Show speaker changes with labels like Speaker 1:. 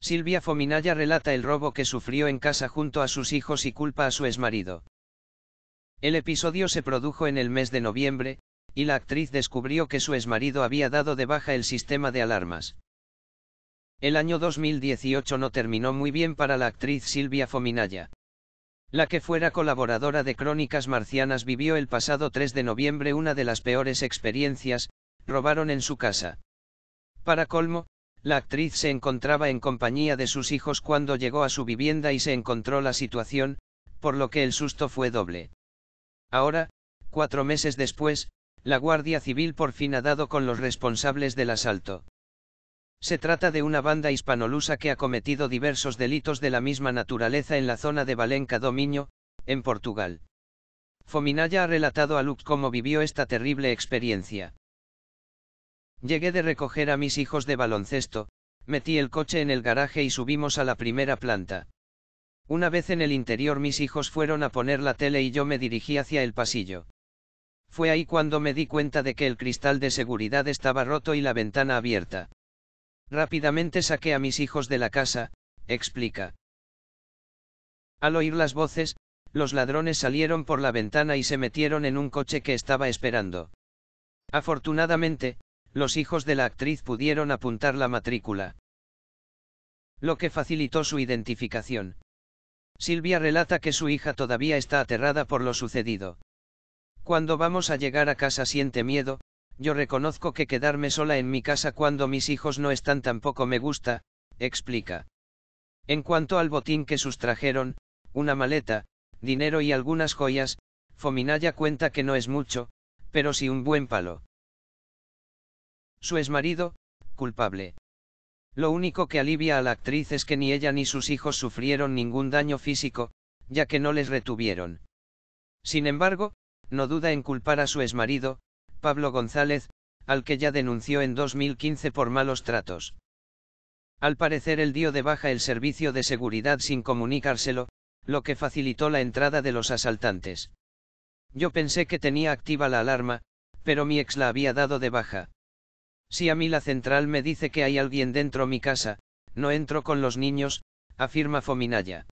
Speaker 1: Silvia Fominaya relata el robo que sufrió en casa junto a sus hijos y culpa a su exmarido. El episodio se produjo en el mes de noviembre, y la actriz descubrió que su exmarido había dado de baja el sistema de alarmas. El año 2018 no terminó muy bien para la actriz Silvia Fominaya. La que fuera colaboradora de Crónicas Marcianas vivió el pasado 3 de noviembre una de las peores experiencias, robaron en su casa. Para colmo, la actriz se encontraba en compañía de sus hijos cuando llegó a su vivienda y se encontró la situación, por lo que el susto fue doble. Ahora, cuatro meses después, la Guardia Civil por fin ha dado con los responsables del asalto. Se trata de una banda hispanolusa que ha cometido diversos delitos de la misma naturaleza en la zona de Valenca Dominio, en Portugal. Fominaya ha relatado a Lux cómo vivió esta terrible experiencia. Llegué de recoger a mis hijos de baloncesto, metí el coche en el garaje y subimos a la primera planta. Una vez en el interior mis hijos fueron a poner la tele y yo me dirigí hacia el pasillo. Fue ahí cuando me di cuenta de que el cristal de seguridad estaba roto y la ventana abierta. Rápidamente saqué a mis hijos de la casa, explica. Al oír las voces, los ladrones salieron por la ventana y se metieron en un coche que estaba esperando. Afortunadamente, los hijos de la actriz pudieron apuntar la matrícula. Lo que facilitó su identificación. Silvia relata que su hija todavía está aterrada por lo sucedido. Cuando vamos a llegar a casa siente miedo, yo reconozco que quedarme sola en mi casa cuando mis hijos no están tampoco me gusta, explica. En cuanto al botín que sustrajeron, una maleta, dinero y algunas joyas, Fominaya cuenta que no es mucho, pero sí un buen palo. Su exmarido, culpable. Lo único que alivia a la actriz es que ni ella ni sus hijos sufrieron ningún daño físico, ya que no les retuvieron. Sin embargo, no duda en culpar a su exmarido, Pablo González, al que ya denunció en 2015 por malos tratos. Al parecer él dio de baja el servicio de seguridad sin comunicárselo, lo que facilitó la entrada de los asaltantes. Yo pensé que tenía activa la alarma, pero mi ex la había dado de baja. Si a mí la central me dice que hay alguien dentro mi casa, no entro con los niños, afirma Fominaya.